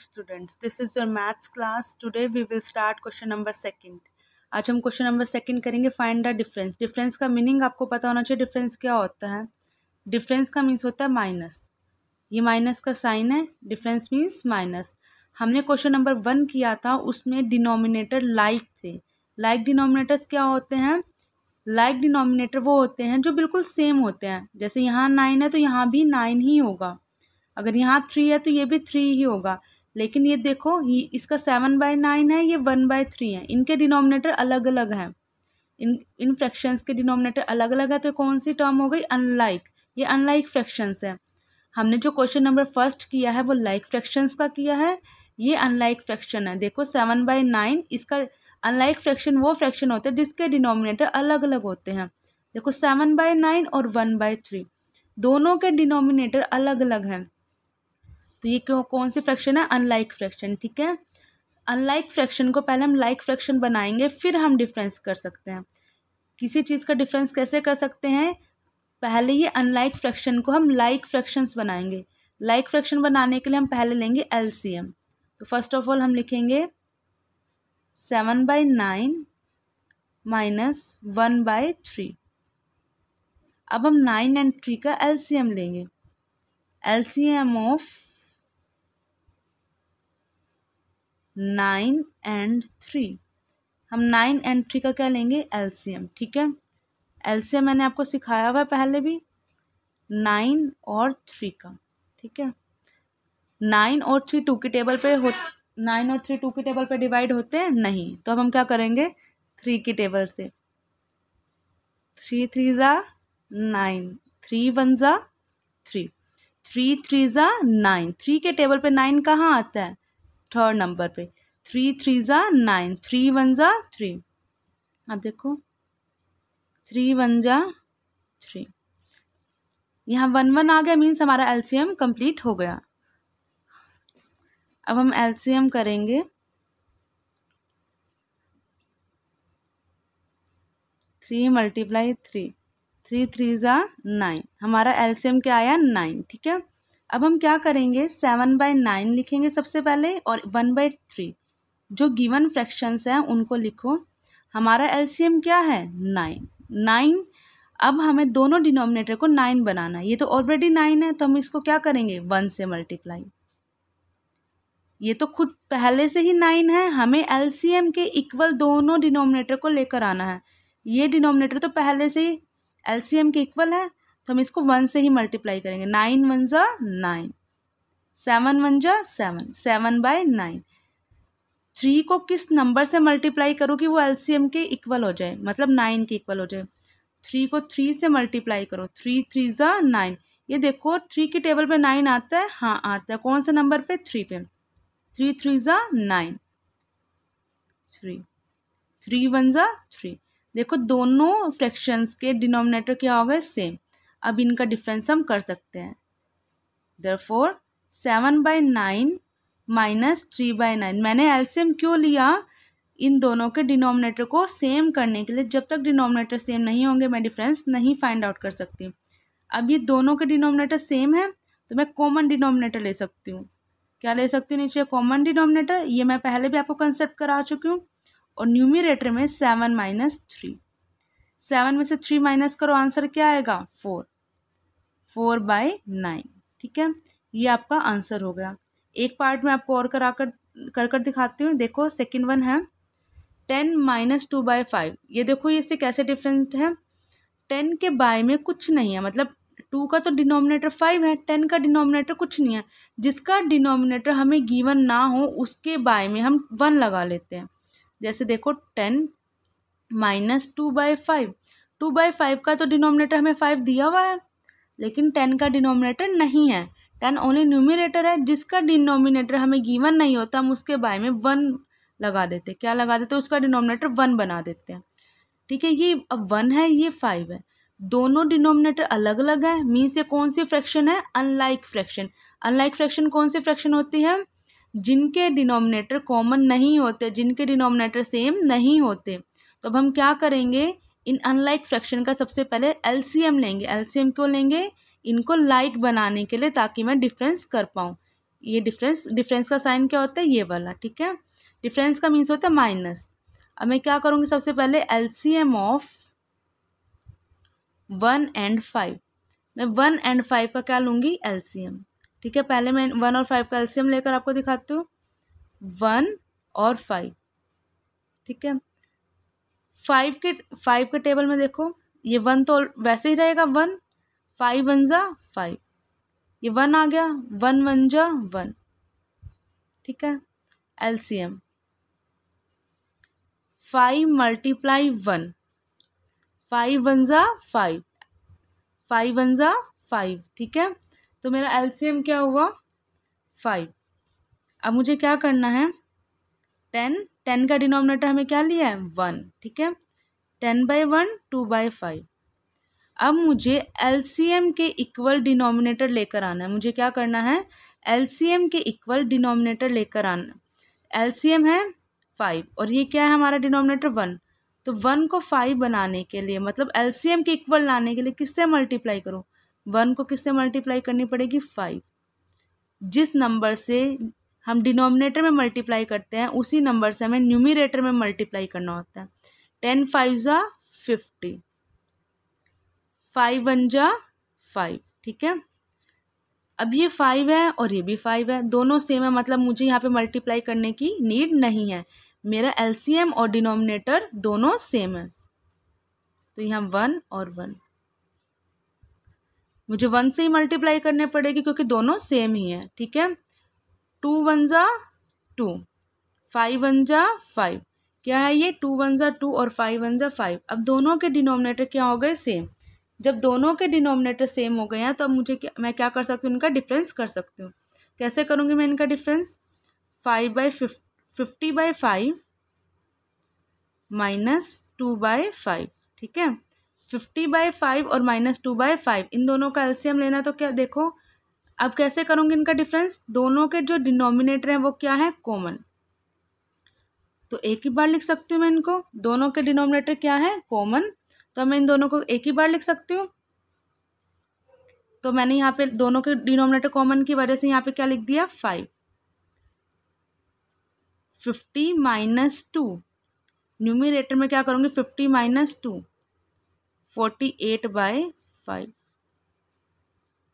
students this is your maths class today we will start question number second आज हम question number second करेंगे find the difference difference का meaning आपको पता होना चाहिए डिफरेंस क्या होता है डिफरेंस का मीन्स होता है माइनस ये माइनस का साइन है डिफरेंस मीन्स माइनस हमने क्वेश्चन नंबर वन किया था उसमें डिनोमिनेटर लाइक थे लाइक डिनोमिनेटर्स क्या होते हैं लाइक डिनोमिनेटर वो होते हैं जो बिल्कुल सेम होते हैं जैसे यहाँ नाइन है तो यहाँ भी नाइन ही होगा अगर यहाँ थ्री है तो ये भी थ्री ही होगा लेकिन ये देखो ये इसका सेवन बाय नाइन है ये वन बाय थ्री है इनके डिनोमिनेटर अलग अलग हैं इन इन फ्रैक्शंस के डिनोमिनेटर अलग अलग है तो कौन सी टर्म हो गई अनलाइक ये अनलाइक फ्रैक्शंस है हमने जो क्वेश्चन नंबर फर्स्ट किया है वो लाइक फ्रैक्शंस का किया है ये अनलाइक फ्रैक्शन है देखो सेवन बाय नाइन इसका अनलाइक फ्रैक्शन वो फ्रैक्शन होते हैं जिसके डिनोमिनेटर अलग अलग होते हैं देखो सेवन बाय नाइन और वन बाय थ्री दोनों के डिनोमिनेटर अलग अलग हैं तो ये क्यों कौन सी फ्रैक्शन है अनलाइक फ्रैक्शन ठीक है अनलाइक फ्रैक्शन को पहले हम लाइक फ्रैक्शन बनाएंगे फिर हम डिफरेंस कर सकते हैं किसी चीज़ का डिफरेंस कैसे कर सकते हैं पहले ये अनलाइक फ्रैक्शन को हम लाइक फ्रैक्शंस बनाएंगे लाइक फ्रैक्शन बनाने के लिए हम पहले लेंगे एल तो फर्स्ट ऑफ ऑल हम लिखेंगे seven by nine minus one by three अब हम नाइन एंड थ्री का एल लेंगे L of nine and three हम नाइन एंड थ्री का क्या लेंगे एलसीएम ठीक है एलसीएम मैंने आपको सिखाया हुआ है पहले भी नाइन और थ्री का ठीक है नाइन और थ्री टू के टेबल पे हो नाइन और थ्री टू के टेबल पे डिवाइड होते हैं नहीं तो अब हम क्या करेंगे थ्री के टेबल से थ्री थ्री ज़ा नाइन थ्री वन ज़ा थ्री थ्री थ्री ज़ा नाइन थ्री के टेबल पे नाइन कहाँ आता है थर्ड नंबर पे थ्री थ्री ज़ा नाइन थ्री वन ज़ा थ्री अब देखो थ्री वन ज़ा थ्री यहाँ वन वन आ गया मीन्स हमारा एलसीएम कंप्लीट हो गया अब हम एलसीएम करेंगे three multiply three three three ज़ा नाइन हमारा एलसीएम क्या आया नाइन ठीक है अब हम क्या करेंगे सेवन बाय नाइन लिखेंगे सबसे पहले और वन बाय थ्री जो गिवन फ्रैक्शंस हैं उनको लिखो हमारा एलसीएम क्या है नाइन नाइन अब हमें दोनों डिनोमिनेटर को नाइन बनाना है ये तो ऑलरेडी नाइन है तो हम इसको क्या करेंगे वन से मल्टीप्लाई ये तो खुद पहले से ही नाइन है हमें एल के इक्वल दोनों डिनोमिनेटर को लेकर आना है ये डिनोमिनेटर तो पहले से ही एल के इक्वल है तो हम इसको वन से ही मल्टीप्लाई करेंगे नाइन वन ज़ा नाइन सेवन वन जा seven seven by nine three को किस नंबर से मल्टीप्लाई करो कि वो एलसीएम के इक्वल हो जाए मतलब नाइन के इक्वल हो जाए थ्री को थ्री से मल्टीप्लाई करो थ्री थ्री ज़ा नाइन ये देखो थ्री की टेबल पे नाइन आता है हाँ आता है कौन से नंबर पे थ्री पे थ्री थ्री ज़ा नाइन थ्री थ्री वन ज़ा थ्री देखो दोनों फ्रैक्शंस के डिनोमिनेटर क्या हो गए सेम अब इनका डिफरेंस हम कर सकते हैं therefore seven by nine minus three by nine मैंने एल्सीम क्यों लिया इन दोनों के डिनोमिनेटर को सेम करने के लिए जब तक डिनोमिनेटर सेम नहीं होंगे मैं डिफरेंस नहीं फाइंड आउट कर सकती अब ये दोनों के डिनोमिनेटर सेम है तो मैं कॉमन डिनोमिनेटर ले सकती हूँ क्या ले सकती हूँ नीचे कॉमन डिनोमिनेटर ये मैं पहले भी आपको कंसेप्ट करा चुकी हूँ और न्यूमिरेटर में सेवन माइनस थ्री सेवन में से थ्री माइनस करो आंसर क्या आएगा फोर फोर बाय नाइन ठीक है ये आपका आंसर हो गया एक पार्ट में आपको और करा कर कर कर दिखाती हूँ देखो सेकेंड वन है ten minus two by five ये देखो ये इससे कैसे डिफरेंट है टेन के बाय में कुछ नहीं है मतलब टू का तो डिनोमिनेटर फाइव है टेन का डिनोमिनेटर कुछ नहीं है जिसका डिनोमिनेटर हमें गिवन ना हो उसके बाय में हम वन लगा लेते हैं जैसे देखो ten minus two by five two by five का तो डिनोमिनेटर हमें फाइव दिया हुआ है लेकिन टेन का डिनोमिनेटर नहीं है टेन ओनली न्यूमिनेटर है जिसका डिनोमिनेटर हमें गिवन नहीं होता हम उसके बाय में वन लगा देते क्या लगा देते उसका डिनोमिनेटर वन बना देते हैं ठीक है ये अब वन है ये फाइव है दोनों डिनोमिनेटर अलग अलग है मीन्स ये कौन सी फ्रैक्शन है अनलाइक फ्रैक्शन अनलाइक फ्रैक्शन कौन सी फ्रैक्शन होती है जिनके डिनोमिनेटर कॉमन नहीं होते जिनके डिनोमिनेटर सेम नहीं होते तो अब हम क्या करेंगे इन अनलाइक फ्रैक्शन का सबसे पहले एलसीएम लेंगे एलसीएम क्यों लेंगे इनको लाइक बनाने के लिए ताकि मैं डिफरेंस कर पाऊँ ये डिफरेंस डिफरेंस का साइन क्या होता है ये वाला ठीक है डिफरेंस का मीन्स होता है माइनस अब मैं क्या करूँगी सबसे पहले L of one and five मैं वन एंड फाइव का क्या लूँगी एल ठीक है पहले मैं वन और फाइव का एलसीएम लेकर आपको दिखाती हूँ वन और फाइव ठीक है फाइव के फाइव के टेबल में देखो ये वन तो वैसे ही रहेगा वन फाइव वन ज़ा फाइव ये वन आ गया वन वन जा वन ठीक है L C M five multiply one five one ज़ा फाइव फाइव वन ज़ा फाइव ठीक है तो मेरा एल सी एम क्या हुआ फाइव अब मुझे क्या करना है टेन टेन का डिनोमिनेटर हमें क्या लिया है वन ठीक है ten by one two by five अब मुझे एल के इक्वल डिनोमिनेटर लेकर आना है मुझे क्या करना है एल के इक्वल डिनोमिनेटर लेकर आना एम है फाइव और ये क्या है हमारा डिनोमिनेटर वन तो वन को फाइव बनाने के लिए मतलब एल के इक्वल लाने के लिए किससे मल्टीप्लाई करूँ वन को किससे मल्टीप्लाई करनी पड़ेगी फाइव जिस नंबर से हम डिनोमिनेटर में मल्टीप्लाई करते हैं उसी नंबर से हमें न्यूमिनेटर में मल्टीप्लाई करना होता है टेन फाइव ज़ा फिफ्टी फाइव वन जा फाइव ठीक है अब ये फाइव है और ये भी फाइव है दोनों सेम है मतलब मुझे यहाँ पे मल्टीप्लाई करने की नीड नहीं है मेरा एल और डिनोमिनेटर दोनों सेम है तो यहाँ वन और वन मुझे वन से ही मल्टीप्लाई करने पड़ेगी क्योंकि दोनों सेम ही हैं ठीक है टू वन ज़ा टू फाइव वन ज़ा फाइव क्या है ये टू वन ज़ा टू और फाइव वन ज़ा फाइव अब दोनों के डिनोमिनेटर क्या हो गए सेम जब दोनों के डिनोमिनेटर सेम हो गए हैं तो अब मुझे क्या मैं क्या कर सकती हूँ इनका डिफरेंस कर सकती हूँ कैसे करूँगी मैं इनका difference five by fifty by five minus two by five ठीक है फिफ्टी बाई फाइव और माइनस टू बाई फाइव इन दोनों का एलसीएम लेना तो क्या देखो अब कैसे करूँगी इनका डिफरेंस दोनों के जो डिनोमिनेटर हैं वो क्या है कॉमन तो एक ही बार लिख सकती हूँ मैं इनको दोनों के डिनोमिनेटर क्या है कॉमन तो मैं इन दोनों को एक ही बार लिख सकती हूँ तो मैंने यहाँ पे दोनों के डिनोमिनेटर कॉमन की वजह से यहाँ पे क्या लिख दिया five fifty minus two numerator में क्या करूँगी fifty minus two forty eight by five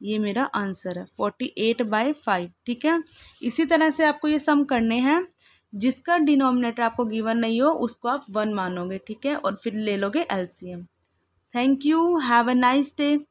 ये मेरा आंसर है फोर्टी एट बाई फाइव ठीक है इसी तरह से आपको ये सम करने हैं जिसका डिनोमिनेटर आपको गिवन नहीं हो उसको आप वन मानोगे ठीक है और फिर ले लोगे LCM thank you have a nice day